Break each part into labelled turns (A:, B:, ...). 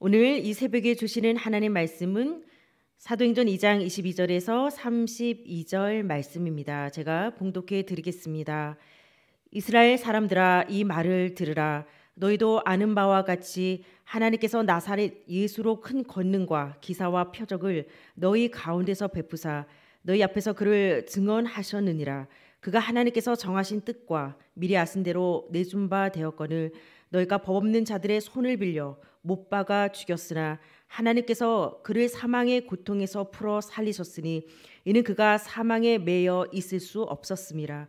A: 오늘 이 새벽에 주시는 하나님 의 말씀은 사도행전 2장 22절에서 32절 말씀입니다. 제가 봉독해 드리겠습니다. 이스라엘 사람들아 이 말을 들으라 너희도 아는 바와 같이 하나님께서 나사렛 예수로 큰 권능과 기사와 표적을 너희 가운데서 베푸사 너희 앞에서 그를 증언하셨느니라 그가 하나님께서 정하신 뜻과 미리 아신 대로 내준 바 되었거늘 너희가 법없는 자들의 손을 빌려 못 박아 죽였으나 하나님께서 그를 사망의 고통에서 풀어 살리셨으니 이는 그가 사망에 매여 있을 수 없었습니다.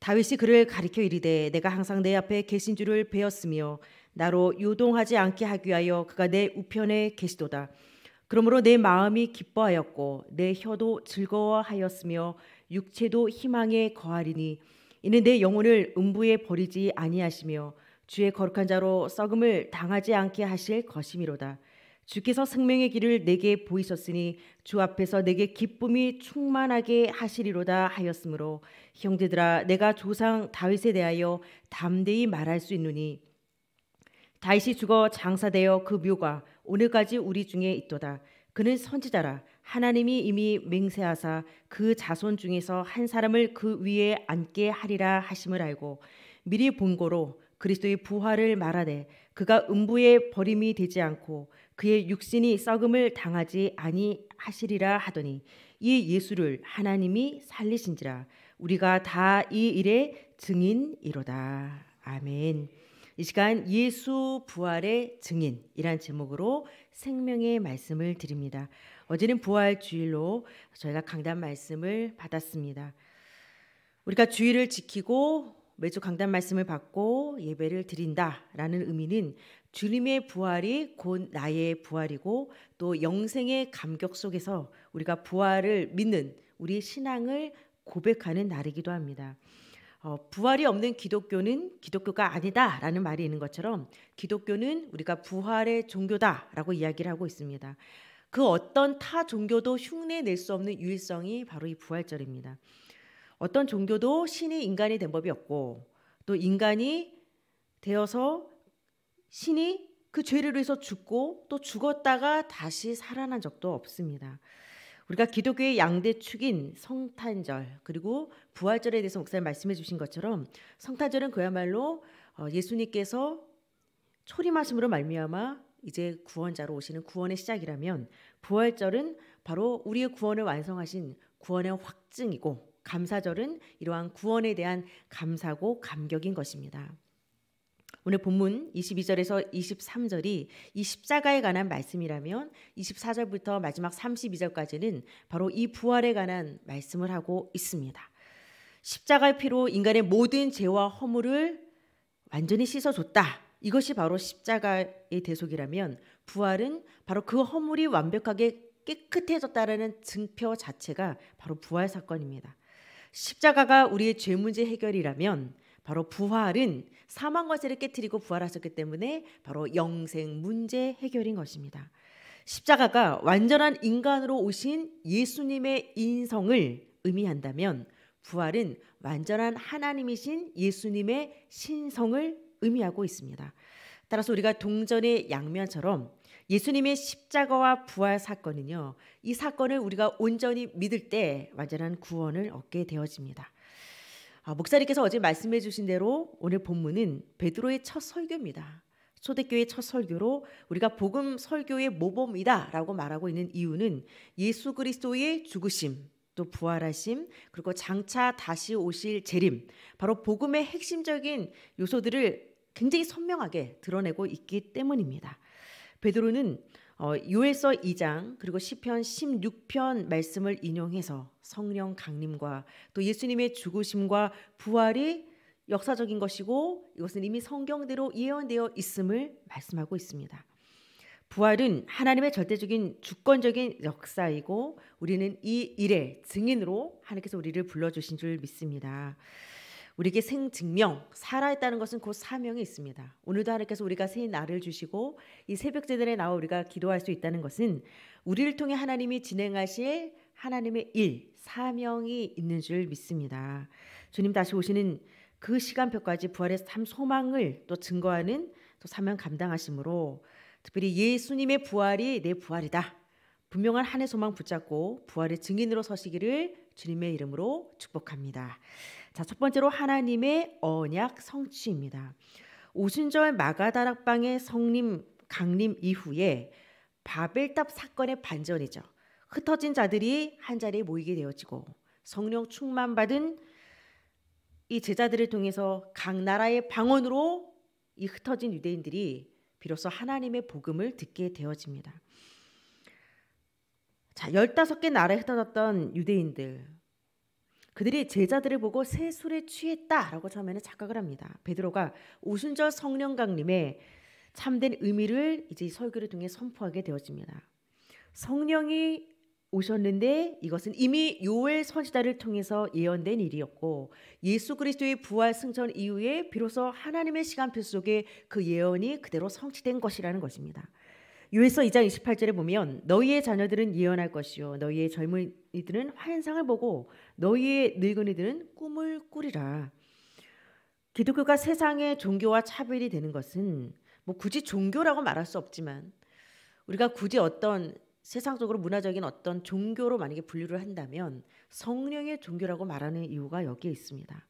A: 다윗이 그를 가리켜 이르되 내가 항상 내 앞에 계신 줄을 배웠으며 나로 요동하지 않게 하기 위하여 그가 내 우편에 계시도다. 그러므로 내 마음이 기뻐하였고 내 혀도 즐거워하였으며 육체도 희망에 거하리니 이는 내 영혼을 음부에 버리지 아니하시며 주의 거룩한 자로 썩음을 당하지 않게 하실 것이미로다. 주께서 생명의 길을 내게 보이셨으니 주 앞에서 내게 기쁨이 충만하게 하시리로다 하였으므로 형제들아 내가 조상 다윗에 대하여 담대히 말할 수 있느니 다윗이 죽어 장사되어 그 묘가 오늘까지 우리 중에 있도다 그는 선지자라 하나님이 이미 맹세하사 그 자손 중에서 한 사람을 그 위에 앉게 하리라 하심을 알고 미리 본고로 그리스도의 부활을 말하되 그가 음부의 버림이 되지 않고 그의 육신이 썩음을 당하지 아니하시리라 하더니 이 예수를 하나님이 살리신지라 우리가 다 이 일의 증인이로다. 아멘. 이 시간 예수 부활의 증인이란 제목으로 생명의 말씀을 드립니다. 어제는 부활 주일로 저희가 강단 말씀을 받았습니다. 우리가 주일을 지키고 매주 강단 말씀을 받고 예배를 드린다라는 의미는 주님의 부활이 곧 나의 부활이고 또 영생의 감격 속에서 우리가 부활을 믿는 우리 신앙을 고백하는 날이기도 합니다. 어, 부활이 없는 기독교는 기독교가 아니다라는 말이 있는 것처럼 기독교는 우리가 부활의 종교다라고 이야기를 하고 있습니다. 그 어떤 타 종교도 흉내 낼 수 없는 유일성이 바로 이 부활절입니다. 어떤 종교도 신이 인간이 된 법이 없고 또 인간이 되어서 신이 그 죄를 위해서 죽고 또 죽었다가 다시 살아난 적도 없습니다. 우리가 기독교의 양대 축인 성탄절 그리고 부활절에 대해서 목사님 말씀해 주신 것처럼 성탄절은 그야말로 어, 예수님께서 초림하심으로 말미암아 이제 구원자로 오시는 구원의 시작이라면 부활절은 바로 우리의 구원을 완성하신 구원의 확증이고 감사절은 이러한 구원에 대한 감사고 감격인 것입니다. 오늘 본문 22절에서 23절이 이 십자가에 관한 말씀이라면 24절부터 마지막 32절까지는 바로 이 부활에 관한 말씀을 하고 있습니다. 십자가의 피로 인간의 모든 죄와 허물을 완전히 씻어줬다. 이것이 바로 십자가의 대속이라면 부활은 바로 그 허물이 완벽하게 깨끗해졌다라는 증표 자체가 바로 부활 사건입니다. 십자가가 우리의 죄 문제 해결이라면 바로 부활은 사망과 죄를 깨뜨리고 부활하셨기 때문에 바로 영생 문제 해결인 것입니다. 십자가가 완전한 인간으로 오신 예수님의 인성을 의미한다면 부활은 완전한 하나님이신 예수님의 신성을 의미하고 있습니다. 따라서 우리가 동전의 양면처럼 예수님의 십자가와 부활 사건은요. 이 사건을 우리가 온전히 믿을 때 완전한 구원을 얻게 되어집니다. 아, 목사님께서 어제 말씀해 주신 대로 오늘 본문은 베드로의 첫 설교입니다. 초대교회 첫 설교로 우리가 복음 설교의 모범이다라고 말하고 있는 이유는 예수 그리스도의 죽으심, 또 부활하심, 그리고 장차 다시 오실 재림, 바로 복음의 핵심적인 요소들을 굉장히 선명하게 드러내고 있기 때문입니다. 베드로는 어, 요엘서 2장 그리고 시편 16편 말씀을 인용해서 성령 강림과 또 예수님의 죽으심과 부활이 역사적인 것이고 이것은 이미 성경대로 예언되어 있음을 말씀하고 있습니다. 부활은 하나님의 절대적인 주권적인 역사이고 우리는 이 일의 증인으로 하나님께서 우리를 불러주신 줄 믿습니다. 우리에게 생증명, 살아있다는 것은 곧 사명이 있습니다. 오늘도 하나님께서 우리가 새 날을 주시고 이 새벽 제들에 나와 우리가 기도할 수 있다는 것은 우리를 통해 하나님이 진행하실 하나님의 일, 사명이 있는 줄 믿습니다. 주님 다시 오시는 그 시간표까지 부활의 삶 소망을 또 증거하는 또 사명 감당하심으로 특별히 예수님의 부활이 내 부활이다. 분명한 한해 소망 붙잡고 부활의 증인으로 서시기를 주님의 이름으로 축복합니다. 자, 첫 번째로 하나님의 언약 성취입니다. 오순절 마가다락방의 성림 강림 이후에 바벨탑 사건의 반전이죠. 흩어진 자들이 한 자리에 모이게 되어지고 성령 충만 받은 이 제자들을 통해서 각 나라의 방언으로 이 흩어진 유대인들이 비로소 하나님의 복음을 듣게 되어집니다. 자, 15개 나라에 흩어졌던 유대인들 그들이 제자들을 보고 새 술에 취했다라고 처음에는 착각을 합니다. 베드로가 오순절 성령 강림에 참된 의미를 이제 설교를 통해 선포하게 되어집니다. 성령이 오셨는데 이것은 이미 요엘 선지자를 통해서 예언된 일이었고 예수 그리스도의 부활 승천 이후에 비로소 하나님의 시간표 속에 그 예언이 그대로 성취된 것이라는 것입니다. 요에서 2장 28절에 보면 너희의 자녀들은 예언할 것이요 너희의 젊은이들은 환상을 보고 너희의 늙은이들은 꿈을 꾸리라. 기독교가 세상의 종교와 차별이 되는 것은 뭐 굳이 종교라고 말할 수 없지만 우리가 굳이 어떤 세상적으로 문화적인 어떤 종교로 만약에 분류를 한다면 성령의 종교라고 말하는 이유가 여기에 있습니다.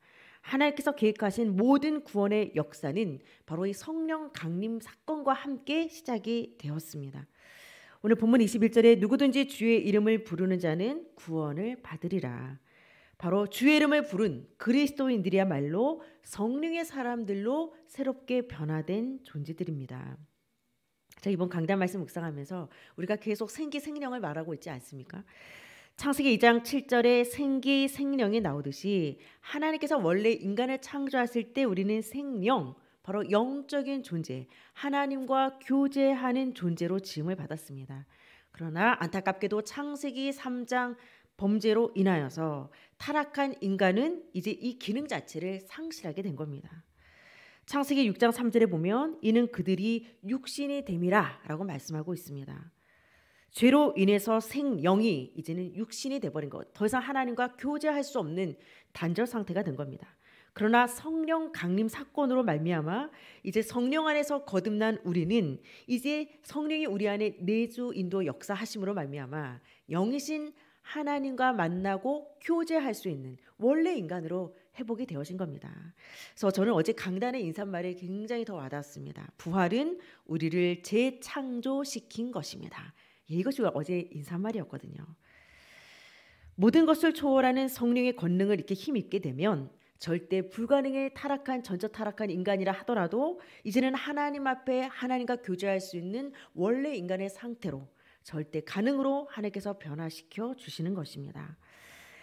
A: 하나님께서 계획하신 모든 구원의 역사는 바로 이 성령 강림 사건과 함께 시작이 되었습니다. 오늘 본문 21절에 누구든지 주의 이름을 부르는 자는 구원을 받으리라. 바로 주의 이름을 부른 그리스도인들이야말로 성령의 사람들로 새롭게 변화된 존재들입니다. 자, 이번 강단 말씀 묵상하면서 우리가 계속 생기 생명을 말하고 있지 않습니까? 창세기 2장 7절에 생기 생명이 나오듯이 하나님께서 원래 인간을 창조하실 때 우리는 생명 바로 영적인 존재 하나님과 교제하는 존재로 지음을 받았습니다. 그러나 안타깝게도 창세기 3장 범죄로 인하여서 타락한 인간은 이제 이 기능 자체를 상실하게 된 겁니다. 창세기 6장 3절에 보면 이는 그들이 육신이 됨이라라고 말씀하고 있습니다. 죄로 인해서 생영이 이제는 육신이 돼버린 것. 더 이상 하나님과 교제할 수 없는 단절 상태가 된 겁니다. 그러나 성령 강림 사건으로 말미암아 이제 성령 안에서 거듭난 우리는 이제 성령이 우리 안에 내주 인도 역사하심으로 말미암아 영이신 하나님과 만나고 교제할 수 있는 원래 인간으로 회복이 되어진 겁니다. 그래서 저는 어제 강단의 인사말에 굉장히 더 와닿았습니다. 부활은 우리를 재창조시킨 것입니다. 이것이 어제 인사말이었거든요. 모든 것을 초월하는 성령의 권능을 이렇게 힘입게 되면 절대 불가능의 타락한 전자 타락한 인간이라 하더라도 이제는 하나님 앞에 하나님과 교제할 수 있는 원래 인간의 상태로 절대 가능으로 하나님께서 변화시켜 주시는 것입니다.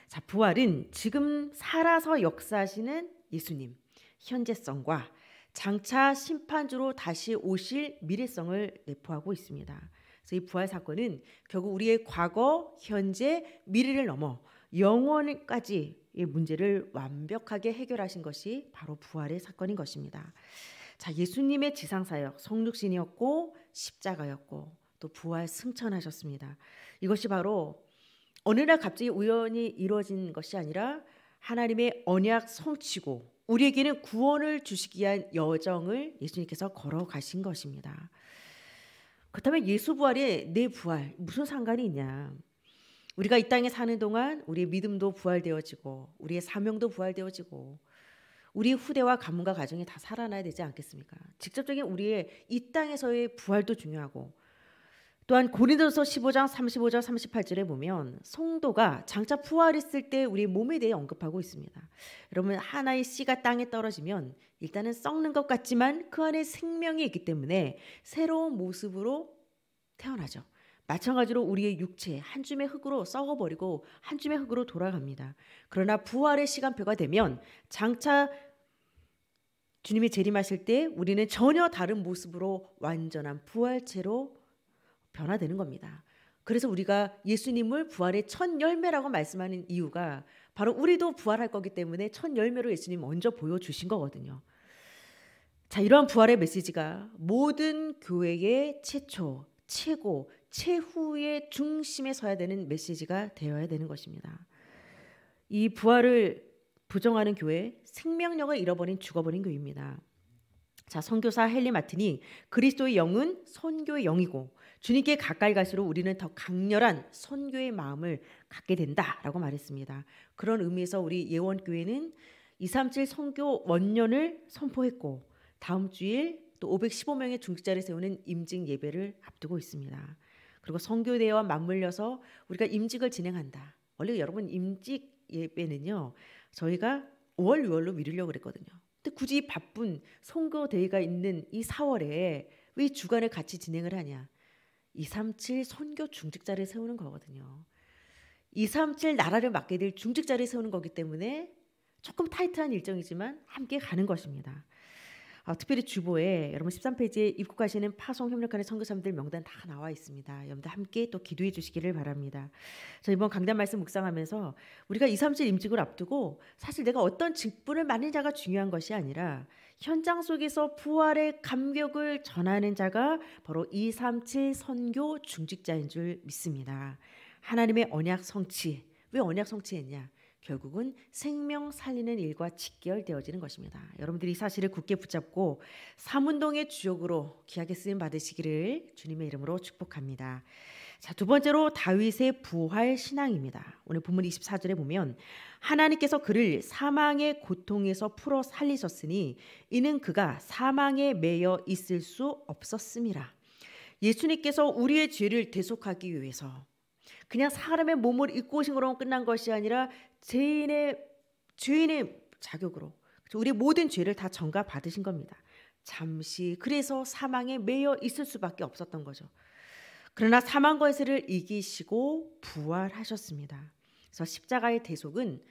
A: 자, 부활은 지금 살아서 역사하시는 예수님 현재성과 장차 심판주로 다시 오실 미래성을 내포하고 있습니다. 그래서 이 부활 사건은 결국 우리의 과거, 현재, 미래를 넘어 영원까지의 문제를 완벽하게 해결하신 것이 바로 부활의 사건인 것입니다. 자, 예수님의 지상 사역, 성육신이었고 십자가였고 또 부활 승천하셨습니다. 이것이 바로 어느 날 갑자기 우연히 이루어진 것이 아니라 하나님의 언약 성취고 우리에게는 구원을 주시기 위한 여정을 예수님께서 걸어가신 것입니다. 그렇다면 예수 부활에 내 부활 무슨 상관이 있냐? 우리가 이 땅에 사는 동안 우리의 믿음도 부활되어지고 우리의 사명도 부활되어지고 우리 후대와 가문과 가정이 다 살아나야 되지 않겠습니까? 직접적인 우리의 이 땅에서의 부활도 중요하고 또한 고린도서 15장 35절 38절에 보면 성도가 장차 부활했을 때 우리 몸에 대해 언급하고 있습니다. 여러분 하나의 씨가 땅에 떨어지면 일단은 썩는 것 같지만 그 안에 생명이 있기 때문에 새로운 모습으로 태어나죠. 마찬가지로 우리의 육체 한 줌의 흙으로 썩어버리고 한 줌의 흙으로 돌아갑니다. 그러나 부활의 시간표가 되면 장차 주님이 재림하실 때 우리는 전혀 다른 모습으로 완전한 부활체로 변화되는 겁니다. 그래서 우리가 예수님을 부활의 첫 열매라고 말씀하는 이유가 바로 우리도 부활할 거기 때문에 첫 열매로 예수님 먼저 보여주신 거거든요. 자, 이러한 부활의 메시지가 모든 교회의 최초, 최고, 최후의 중심에 서야 되는 메시지가 되어야 되는 것입니다. 이 부활을 부정하는 교회, 생명력을 잃어버린 죽어버린 교회입니다. 자, 선교사 헨리 마틴이 그리스도의 영은 선교의 영이고 주님께 가까이 갈수록 우리는 더 강렬한 선교의 마음을 갖게 된다라고 말했습니다. 그런 의미에서 우리 예원교회는 237 선교 원년을 선포했고 다음 주일 또 515명의 중직자를 세우는 임직 예배를 앞두고 있습니다. 그리고 선교대회와 맞물려서 우리가 임직을 진행한다. 원래 여러분 임직 예배는요. 저희가 5월 6월로 미루려고 그랬거든요. 근데 굳이 바쁜 선교대회가 있는 이 4월에 왜 주간을 같이 진행을 하냐? 237 선교 중직자를 세우는 거거든요. 237 나라를 맡게 될 중직자를 세우는 거기 때문에 조금 타이트한 일정이지만 함께 가는 것입니다. 어, 특별히 주보에 여러분 13페이지에 입국하시는 파송 협력하는 선교사님들 명단 다 나와 있습니다. 여러분들 함께 또 기도해 주시기를 바랍니다. 저 이번 강단 말씀 묵상하면서 우리가 2, 3실 임직을 앞두고 사실 내가 어떤 직분을 맡는 자가 중요한 것이 아니라 현장 속에서 부활의 감격을 전하는 자가 바로 2, 3, 7 선교 중직자인 줄 믿습니다. 하나님의 언약 성취. 왜 언약 성취했냐? 결국은 생명 살리는 일과 직결되어지는 것입니다. 여러분들이 이 사실을 굳게 붙잡고 삼운동의 주역으로 귀하게 쓰임 받으시기를 주님의 이름으로 축복합니다. 자, 두 번째로 다윗의 부활 신앙입니다. 오늘 본문 24절에 보면 하나님께서 그를 사망의 고통에서 풀어 살리셨으니 이는 그가 사망에 매여 있을 수 없었음이라. 예수님께서 우리의 죄를 대속하기 위해서 그냥 사람의 몸을 입고 오신 거로 끝난 것이 아니라 죄인의 죄인의 자격으로 우리 모든 죄를 다 전가 받으신 겁니다. 잠시 그래서 사망에 매여 있을 수밖에 없었던 거죠. 그러나 사망과 세를 이기시고 부활하셨습니다. 그래서 십자가의 대속은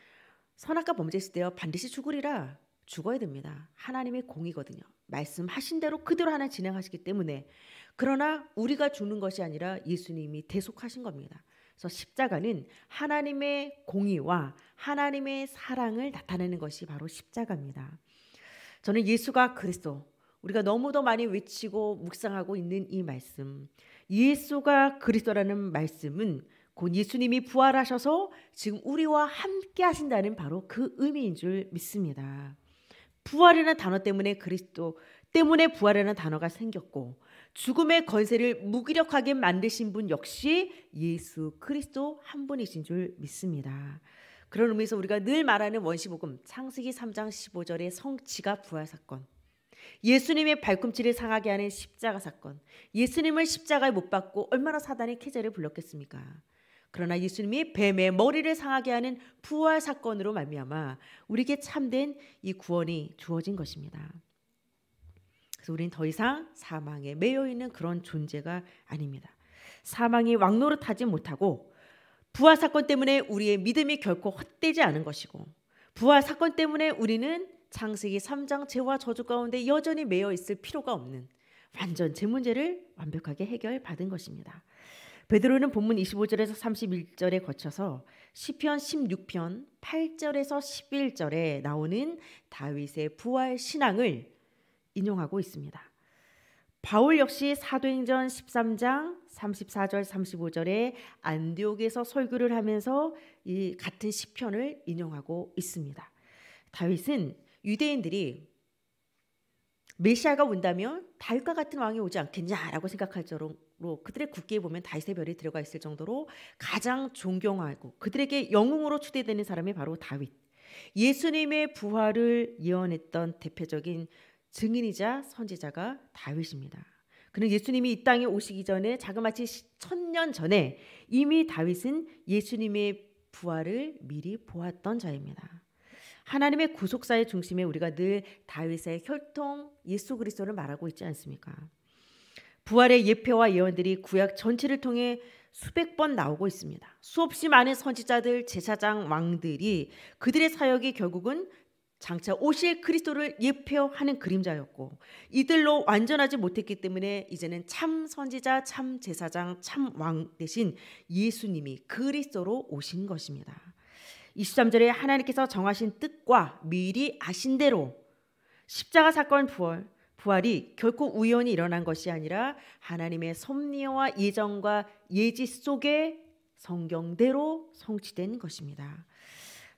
A: 선악과 범죄했을 때요 반드시 죽으리라 죽어야 됩니다. 하나님의 공이거든요. 말씀하신 대로 그대로 하나 진행하시기 때문에 그러나 우리가 죽는 것이 아니라 예수님이 대속하신 겁니다. 그래서 십자가는 하나님의 공의와 하나님의 사랑을 나타내는 것이 바로 십자가입니다. 저는 예수가 그리스도 우리가 너무도 많이 외치고 묵상하고 있는 이 말씀 예수가 그리스도라는 말씀은 곧 예수님이 부활하셔서 지금 우리와 함께 하신다는 바로 그 의미인 줄 믿습니다. 부활이라는 단어 때문에 그리스도 때문에 부활이라는 단어가 생겼고 죽음의 권세를 무기력하게 만드신 분 역시 예수 그리스도 한 분이신 줄 믿습니다. 그런 의미에서 우리가 늘 말하는 원시복음 창세기 3장 15절의 성취가 부활 사건 예수님의 발꿈치를 상하게 하는 십자가 사건. 예수님을 십자가에 못 박고 얼마나 사단이 캐제를 불렀겠습니까? 그러나 예수님이 뱀의 머리를 상하게 하는 부활 사건으로 말미암아 우리에게 참된 이 구원이 주어진 것입니다. 그래서 우린더 이상 사망에 매여 있는 그런 존재가 아닙니다. 사망이 왕노릇하지 못하고 부활 사건 때문에 우리의 믿음이 결코 헛되지 않은 것이고 부활 사건 때문에 우리는 창세기 3장 죄와 저주 가운데 여전히 매여 있을 필요가 없는 완전 제 문제를 완벽하게 해결받은 것입니다. 베드로는 본문 25절에서 31절에 거쳐서 시편 16편 8절에서 11절에 나오는 다윗의 부활 신앙을 인용하고 있습니다. 바울 역시 사도행전 13장 34절 35절에 안디옥에서 설교를 하면서 이 같은 시편을 인용하고 있습니다. 다윗은 유대인들이 메시아가 온다면 다윗과 같은 왕이 오지 않겠냐라고 생각할 정도로 그들의 국기에 보면 다윗의 별이 들어가 있을 정도로 가장 존경하고 그들에게 영웅으로 추대되는 사람이 바로 다윗. 예수님의 부활을 예언했던 대표적인 증인이자 선지자가 다윗입니다. 그는 예수님이 이 땅에 오시기 전에 자그마치 천년 전에 이미 다윗은 예수님의 부활을 미리 보았던 자입니다. 하나님의 구속사의 중심에 우리가 늘 다윗의 혈통 예수 그리스도를 말하고 있지 않습니까? 부활의 예표와 예언들이 구약 전체를 통해 수백 번 나오고 있습니다. 수없이 많은 선지자들, 제사장, 왕들이 그들의 사역이 결국은 장차 오실 그리스도를 예표하는 그림자였고 이들로 완전하지 못했기 때문에 이제는 참 선지자, 참 제사장, 참 왕 대신 예수님이 그리스도로 오신 것입니다. 23절에 하나님께서 정하신 뜻과 미리 아신 대로 십자가 사건 부활 부활이 결코 우연히 일어난 것이 아니라 하나님의 섭리와 예정과 예지 속에 성경대로 성취된 것입니다.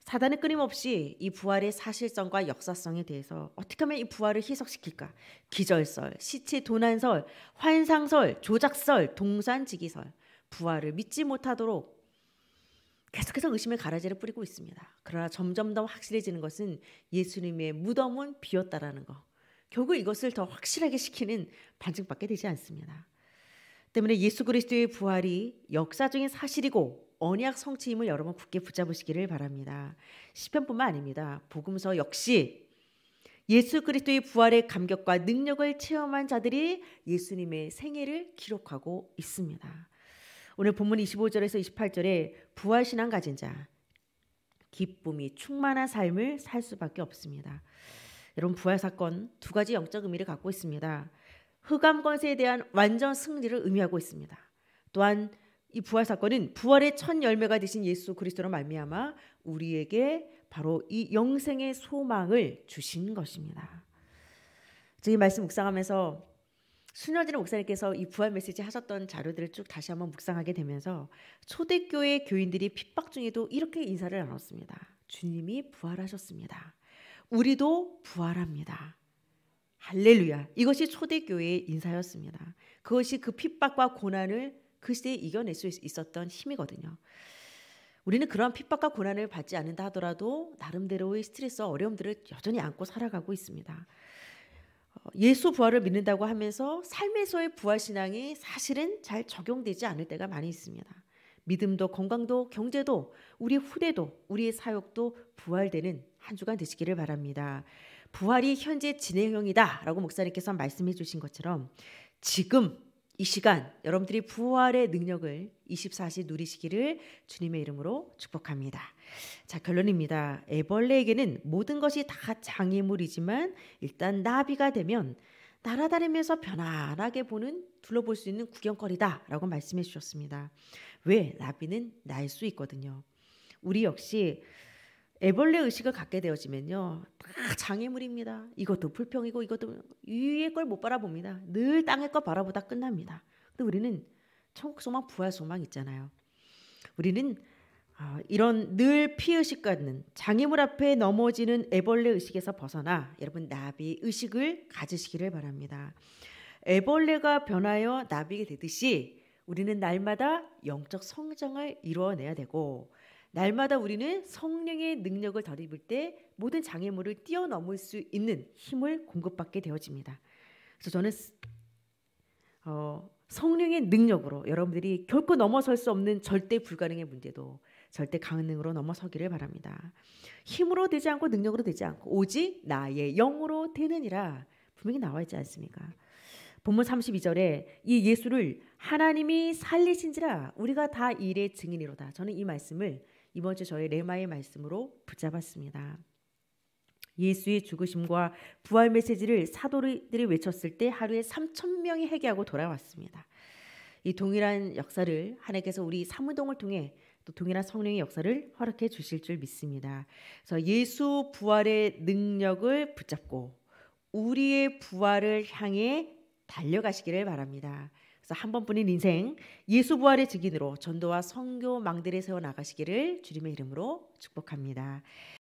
A: 사단은 끊임없이 이 부활의 사실성과 역사성에 대해서 어떻게 하면 이 부활을 희석시킬까? 기절설, 시체 도난설, 환상설, 조작설, 동산지기설, 부활을 믿지 못하도록 계속해서 의심의 가라지를 뿌리고 있습니다. 그러나 점점 더 확실해지는 것은 예수님의 무덤은 비었다라는 것. 결국 이것을 더 확실하게 시키는 반증밖에 되지 않습니다. 때문에 예수 그리스도의 부활이 역사적인 사실이고 언약 성취임을 여러분 굳게 붙잡으시기를 바랍니다. 시편뿐만 아닙니다. 복음서 역시 예수 그리스도의 부활의 감격과 능력을 체험한 자들이 예수님의 생애를 기록하고 있습니다. 오늘 본문 25절에서 28절에 부활 신앙 가진 자 기쁨이 충만한 삶을 살 수밖에 없습니다. 여러분 부활 사건 두 가지 영적 의미를 갖고 있습니다. 흑암 권세에 대한 완전 승리를 의미하고 있습니다. 또한 이 부활 사건은 부활의 첫 열매가 되신 예수 그리스도로 말미암아 우리에게 바로 이 영생의 소망을 주신 것입니다. 저희 말씀 묵상하면서 수녀진 목사님께서 이 부활 메시지 하셨던 자료들을 쭉 다시 한번 묵상하게 되면서 초대교회 교인들이 핍박 중에도 이렇게 인사를 나눴습니다. 주님이 부활하셨습니다. 우리도 부활합니다. 할렐루야. 이것이 초대교회의 인사였습니다. 그것이 그 핍박과 고난을 그 시대에 이겨낼 수 있었던 힘이거든요. 우리는 그러한 핍박과 고난을 받지 않는다 하더라도 나름대로의 스트레스와 어려움들을 여전히 안고 살아가고 있습니다. 어, 예수 부활을 믿는다고 하면서 삶에서의 부활 신앙이 사실은 잘 적용되지 않을 때가 많이 있습니다. 믿음도 건강도 경제도 우리 후대도 우리의 사역도 부활되는 한 주간 되시기를 바랍니다. 부활이 현재 진행형이다라고 목사님께서 말씀해 주신 것처럼 지금 이 시간 여러분들이 부활의 능력을 24시 누리시기를 주님의 이름으로 축복합니다. 자, 결론입니다. 애벌레에게는 모든 것이 다 장애물이지만 일단 나비가 되면 날아다니면서 편안하게 보는 둘러볼 수 있는 구경거리다라고 말씀해 주셨습니다. 왜 나비는 날 수 있거든요. 우리 역시 애벌레 의식을 갖게 되어지면요. 다 장애물입니다. 이것도 불평이고 이것도 위의 걸 못 바라봅니다. 늘 땅의 것 바라보다 끝납니다. 근데 우리는 천국 소망, 부활 소망 있잖아요. 우리는 아, 이런 늘 피의식 갖는 장애물 앞에 넘어지는 애벌레 의식에서 벗어나 여러분 나비 의식을 가지시기를 바랍니다. 애벌레가 변하여 나비가 되듯이 우리는 날마다 영적 성장을 이루어내야 되고 날마다 우리는 성령의 능력을 덧입을 때 모든 장애물을 뛰어넘을 수 있는 힘을 공급받게 되어집니다. 그래서 저는 어, 성령의 능력으로 여러분들이 결코 넘어설 수 없는 절대 불가능의 문제도 절대 강능으로 넘어서기를 바랍니다. 힘으로 되지 않고 능력으로 되지 않고 오직 나의 영으로 되느니라 분명히 나와 있지 않습니까? 본문 32절에 이 예수를 하나님이 살리신지라 우리가 다 일의 증인이로다. 저는 이 말씀을 이번 주 저의 레마의 말씀으로 붙잡았습니다. 예수의 죽으심과 부활 메시지를 사도들이 외쳤을 때 하루에 3천 명이 회개하고 돌아왔습니다. 이 동일한 역사를 하나님께서 우리 사무동을 통해 또 동일한 성령의 역사를 허락해 주실 줄 믿습니다. 그래서 예수 부활의 능력을 붙잡고 우리의 부활을 향해 달려가시기를 바랍니다. 그래서 한 번뿐인 인생 예수 부활의 증인으로 전도와 성교 망대를 세워 나가시기를 주님의 이름으로 축복합니다.